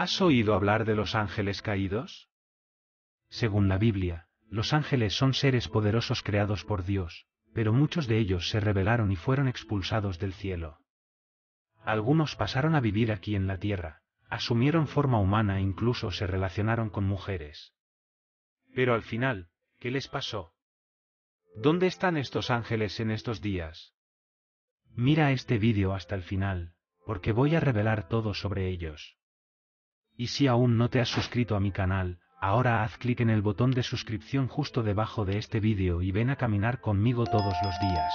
¿Has oído hablar de los ángeles caídos? Según la Biblia, los ángeles son seres poderosos creados por Dios, pero muchos de ellos se rebelaron y fueron expulsados del cielo. Algunos pasaron a vivir aquí en la tierra, asumieron forma humana e incluso se relacionaron con mujeres. Pero al final, ¿qué les pasó? ¿Dónde están estos ángeles en estos días? Mira este vídeo hasta el final, porque voy a revelar todo sobre ellos. Y si aún no te has suscrito a mi canal, ahora haz clic en el botón de suscripción justo debajo de este vídeo y ven a caminar conmigo todos los días.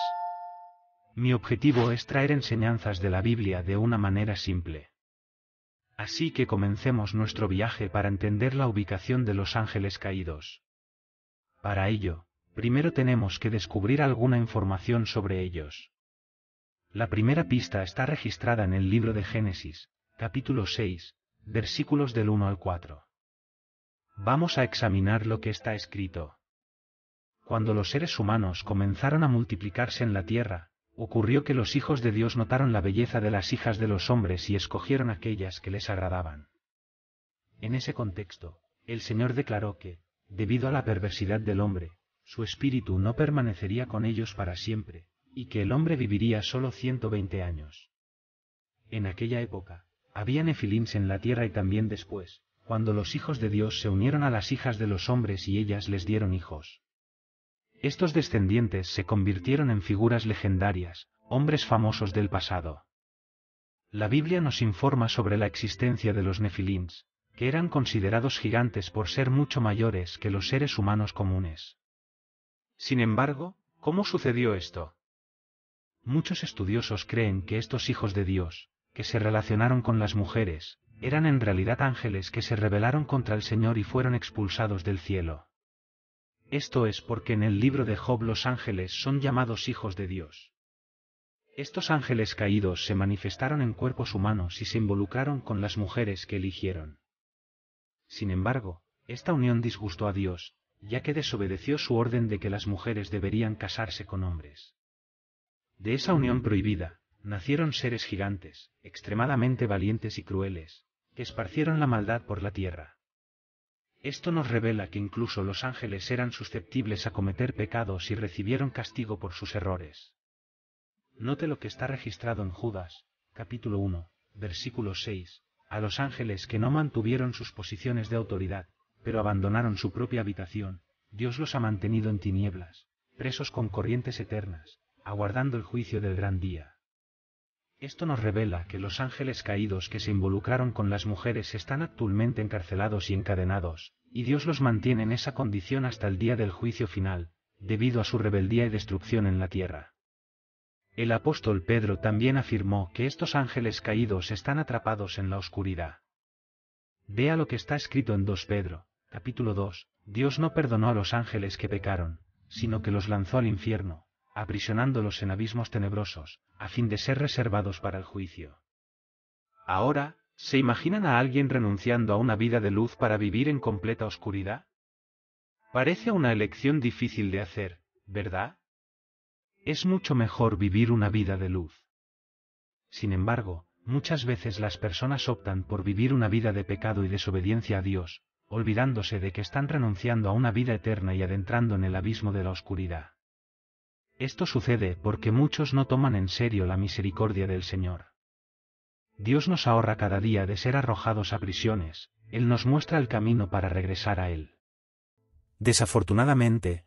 Mi objetivo es traer enseñanzas de la Biblia de una manera simple. Así que comencemos nuestro viaje para entender la ubicación de los ángeles caídos. Para ello, primero tenemos que descubrir alguna información sobre ellos. La primera pista está registrada en el libro de Génesis, capítulo 6, versículos del 1 al 4. Vamos a examinar lo que está escrito. Cuando los seres humanos comenzaron a multiplicarse en la tierra, ocurrió que los hijos de Dios notaron la belleza de las hijas de los hombres y escogieron aquellas que les agradaban. En ese contexto, el Señor declaró que, debido a la perversidad del hombre, su espíritu no permanecería con ellos para siempre, y que el hombre viviría solo 120 años. En aquella época, había nefilims en la tierra y también después, cuando los hijos de Dios se unieron a las hijas de los hombres y ellas les dieron hijos. Estos descendientes se convirtieron en figuras legendarias, hombres famosos del pasado. La Biblia nos informa sobre la existencia de los nefilims, que eran considerados gigantes por ser mucho mayores que los seres humanos comunes. Sin embargo, ¿cómo sucedió esto? Muchos estudiosos creen que estos hijos de Dios, que se relacionaron con las mujeres, eran en realidad ángeles que se rebelaron contra el Señor y fueron expulsados del cielo. Esto es porque en el libro de Job los ángeles son llamados hijos de Dios. Estos ángeles caídos se manifestaron en cuerpos humanos y se involucraron con las mujeres que eligieron. Sin embargo, esta unión disgustó a Dios, ya que desobedeció su orden de que las mujeres deberían casarse con hombres. De esa unión prohibida, nacieron seres gigantes, extremadamente valientes y crueles, que esparcieron la maldad por la tierra. Esto nos revela que incluso los ángeles eran susceptibles a cometer pecados y recibieron castigo por sus errores. Note lo que está registrado en Judas, capítulo 1, versículo 6, a los ángeles que no mantuvieron sus posiciones de autoridad, pero abandonaron su propia habitación, Dios los ha mantenido en tinieblas, presos con corrientes eternas, aguardando el juicio del gran día. Esto nos revela que los ángeles caídos que se involucraron con las mujeres están actualmente encarcelados y encadenados, y Dios los mantiene en esa condición hasta el día del juicio final, debido a su rebeldía y destrucción en la tierra. El apóstol Pedro también afirmó que estos ángeles caídos están atrapados en la oscuridad. Vea lo que está escrito en 2 Pedro, capítulo 2, Dios no perdonó a los ángeles que pecaron, sino que los lanzó al infierno, aprisionándolos en abismos tenebrosos, a fin de ser reservados para el juicio. Ahora, ¿se imaginan a alguien renunciando a una vida de luz para vivir en completa oscuridad? Parece una elección difícil de hacer, ¿verdad? Es mucho mejor vivir una vida de luz. Sin embargo, muchas veces las personas optan por vivir una vida de pecado y desobediencia a Dios, olvidándose de que están renunciando a una vida eterna y adentrando en el abismo de la oscuridad. Esto sucede porque muchos no toman en serio la misericordia del Señor. Dios nos ahorra cada día de ser arrojados a prisiones, Él nos muestra el camino para regresar a Él. Desafortunadamente,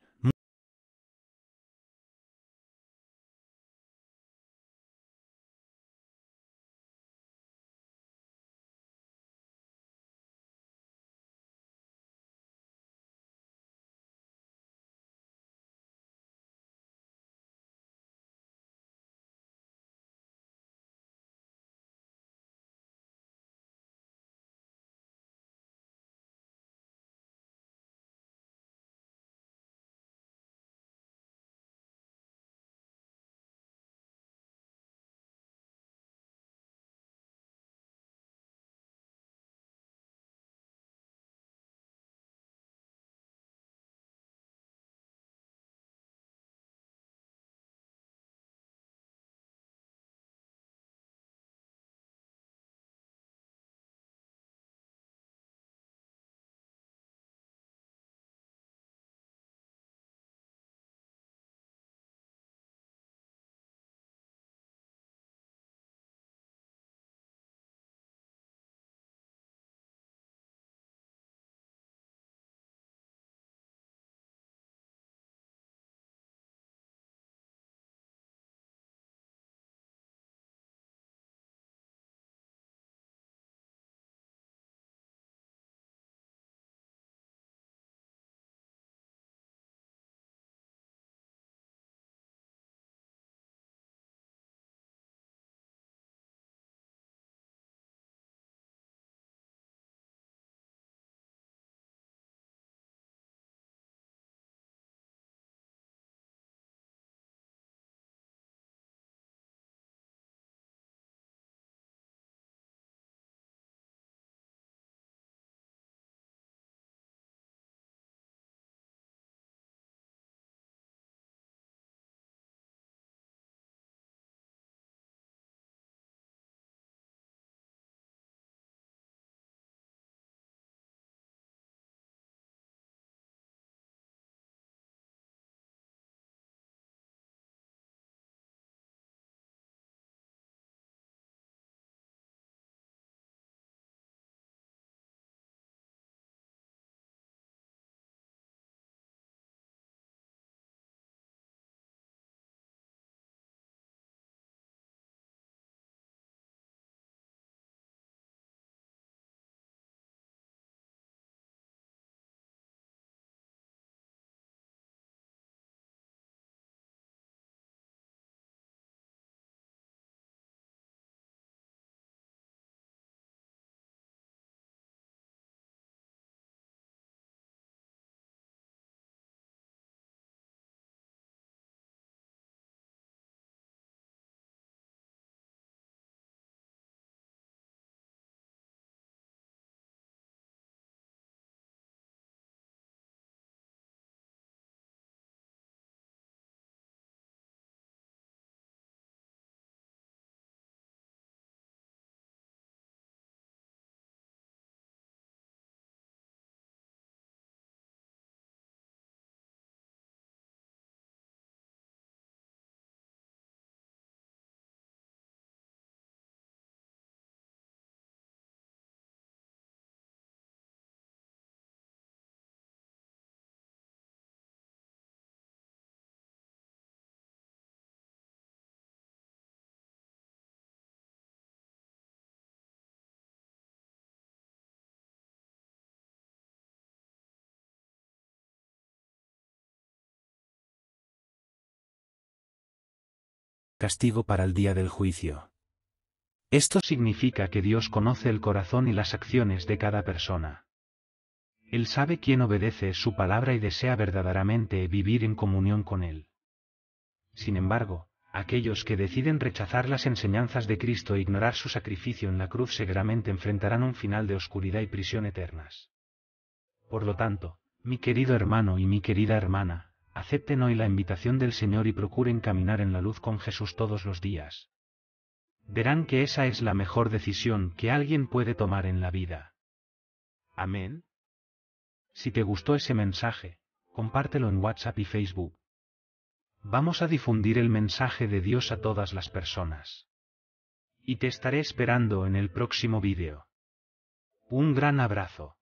castigo para el día del juicio. Esto significa que Dios conoce el corazón y las acciones de cada persona. Él sabe quién obedece su palabra y desea verdaderamente vivir en comunión con Él. Sin embargo, aquellos que deciden rechazar las enseñanzas de Cristo e ignorar su sacrificio en la cruz seguramente enfrentarán un final de oscuridad y prisión eternas. Por lo tanto, mi querido hermano y mi querida hermana, acepten hoy la invitación del Señor y procuren caminar en la luz con Jesús todos los días. Verán que esa es la mejor decisión que alguien puede tomar en la vida. Amén. Si te gustó ese mensaje, compártelo en WhatsApp y Facebook. Vamos a difundir el mensaje de Dios a todas las personas. Y te estaré esperando en el próximo vídeo. Un gran abrazo.